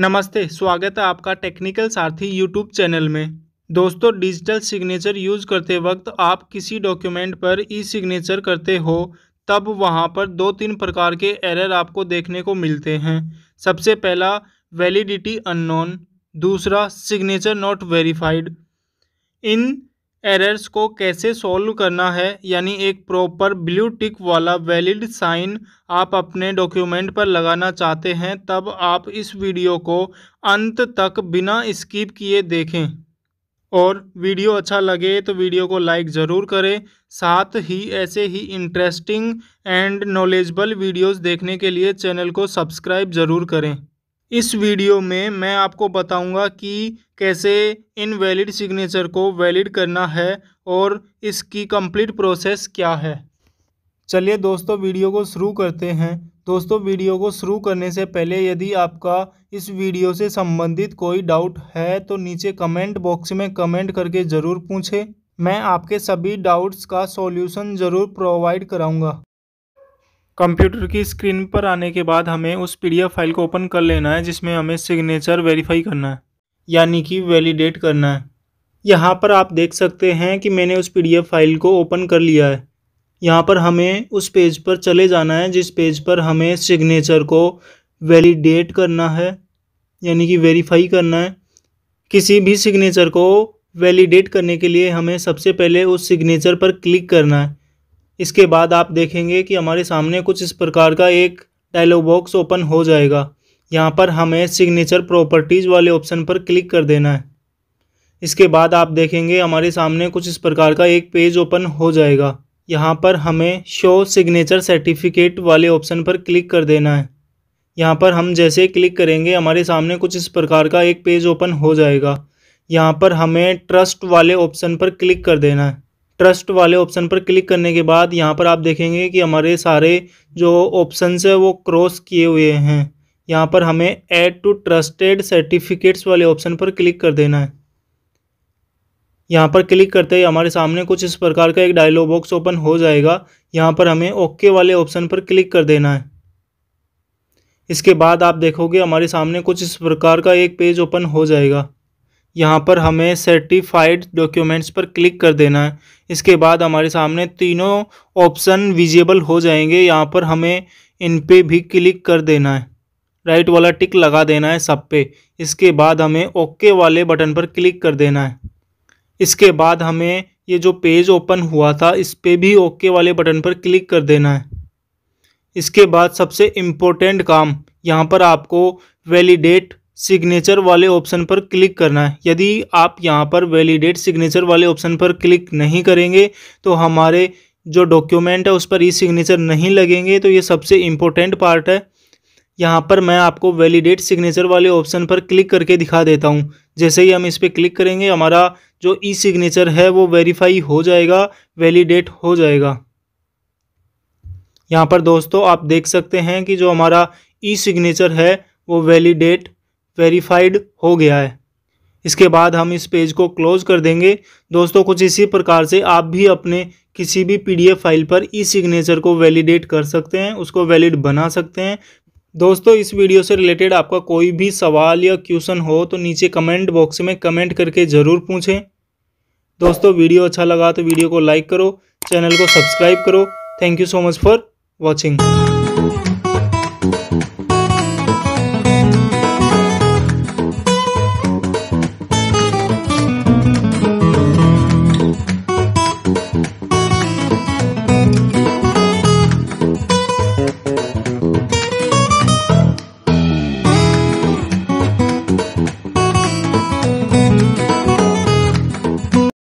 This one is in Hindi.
नमस्ते स्वागत है आपका टेक्निकल सारथी यूट्यूब चैनल में दोस्तों डिजिटल सिग्नेचर यूज करते वक्त आप किसी डॉक्यूमेंट पर ई सिग्नेचर करते हो तब वहां पर दो तीन प्रकार के एरर आपको देखने को मिलते हैं सबसे पहला वैलिडिटी अननोन दूसरा सिग्नेचर नॉट वेरीफाइड इन एरर्स को कैसे सॉल्व करना है यानी एक प्रॉपर ब्लू टिक वाला वैलिड साइन आप अपने डॉक्यूमेंट पर लगाना चाहते हैं तब आप इस वीडियो को अंत तक बिना स्किप किए देखें और वीडियो अच्छा लगे तो वीडियो को लाइक ज़रूर करें साथ ही ऐसे ही इंटरेस्टिंग एंड नॉलेजबल वीडियोस देखने के लिए चैनल को सब्सक्राइब ज़रूर करें इस वीडियो में मैं आपको बताऊंगा कि कैसे इनवैलिड सिग्नेचर को वैलिड करना है और इसकी कंप्लीट प्रोसेस क्या है चलिए दोस्तों वीडियो को शुरू करते हैं दोस्तों वीडियो को शुरू करने से पहले यदि आपका इस वीडियो से संबंधित कोई डाउट है तो नीचे कमेंट बॉक्स में कमेंट करके ज़रूर पूछें मैं आपके सभी डाउट्स का सॉल्यूशन ज़रूर प्रोवाइड कराऊंगा कंप्यूटर की स्क्रीन पर आने के बाद हमें उस पीडीएफ फाइल को ओपन कर लेना है जिसमें हमें सिग्नेचर वेरीफाई करना है यानी कि वैलिडेट करना है यहाँ पर आप देख सकते हैं कि मैंने उस पीडीएफ फाइल को ओपन कर लिया है यहाँ पर हमें उस पेज पर चले जाना है जिस पेज पर हमें सिग्नेचर को वैलिडेट करना है यानी कि वेरीफाई करना है किसी भी सिग्नेचर को वैलिडेट करने के लिए हमें सबसे पहले उस सिग्नेचर पर क्लिक करना है इसके बाद आप देखेंगे कि हमारे सामने कुछ इस प्रकार का एक डायलॉग बॉक्स ओपन हो जाएगा यहाँ पर हमें सिग्नेचर प्रॉपर्टीज़ वाले ऑप्शन पर क्लिक कर देना है इसके बाद आप देखेंगे हमारे सामने कुछ इस प्रकार का एक पेज ओपन हो जाएगा यहाँ पर हमें शो सिग्नेचर सर्टिफिकेट वाले ऑप्शन पर क्लिक कर देना है यहाँ पर हम जैसे क्लिक करेंगे हमारे सामने कुछ इस प्रकार का एक पेज ओपन हो जाएगा यहाँ पर हमें ट्रस्ट वाले ऑप्शन पर क्लिक कर देना है ट्रस्ट वाले ऑप्शन पर क्लिक करने के बाद यहाँ पर आप देखेंगे कि हमारे सारे जो ऑप्शंस है वो क्रॉस किए हुए हैं यहाँ पर हमें ऐड टू ट्रस्टेड सर्टिफिकेट्स वाले ऑप्शन पर क्लिक कर देना है यहाँ पर क्लिक करते ही हमारे सामने कुछ इस प्रकार का एक डायलॉग बॉक्स ओपन हो जाएगा यहाँ पर हमें ओके वाले ऑप्शन पर क्लिक कर देना है इसके बाद आप देखोगे हमारे सामने कुछ इस प्रकार का एक पेज ओपन हो जाएगा यहाँ पर हमें सर्टिफाइड डॉक्यूमेंट्स पर क्लिक कर देना है इसके बाद हमारे सामने तीनों ऑप्शन विजिबल हो जाएंगे यहाँ पर हमें इन पे भी क्लिक कर देना है राइट वाला टिक लगा देना है सब पे इसके बाद हमें ओके वाले बटन पर क्लिक कर देना है इसके बाद हमें ये जो पेज ओपन हुआ था इस पर भी ओके वाले बटन पर क्लिक कर देना है इसके बाद सबसे इम्पोर्टेंट काम यहाँ पर आपको वैलिडेट सिग्नेचर वाले ऑप्शन पर क्लिक करना है यदि आप यहाँ पर वैलिडेट सिग्नेचर वाले ऑप्शन पर क्लिक नहीं करेंगे तो हमारे जो डॉक्यूमेंट है उस पर ई सिग्नेचर नहीं लगेंगे तो ये सबसे इम्पोर्टेंट पार्ट है यहाँ पर मैं आपको वैलिडेट सिग्नेचर वाले ऑप्शन पर क्लिक करके दिखा देता हूँ जैसे ही हम इस पर क्लिक करेंगे हमारा जो ई सिग्नेचर है वो वेरीफाई हो जाएगा वैलिडेट हो जाएगा यहाँ पर दोस्तों आप देख सकते हैं कि जो हमारा ई सिग्नेचर है वो वैलिडेट वेरीफाइड हो गया है इसके बाद हम इस पेज को क्लोज कर देंगे दोस्तों कुछ इसी प्रकार से आप भी अपने किसी भी पीडीएफ फाइल पर ई सिग्नेचर को वैलिडेट कर सकते हैं उसको वैलिड बना सकते हैं दोस्तों इस वीडियो से रिलेटेड आपका कोई भी सवाल या क्वेश्चन हो तो नीचे कमेंट बॉक्स में कमेंट करके ज़रूर पूछें दोस्तों वीडियो अच्छा लगा तो वीडियो को लाइक करो चैनल को सब्सक्राइब करो thank you so much for watching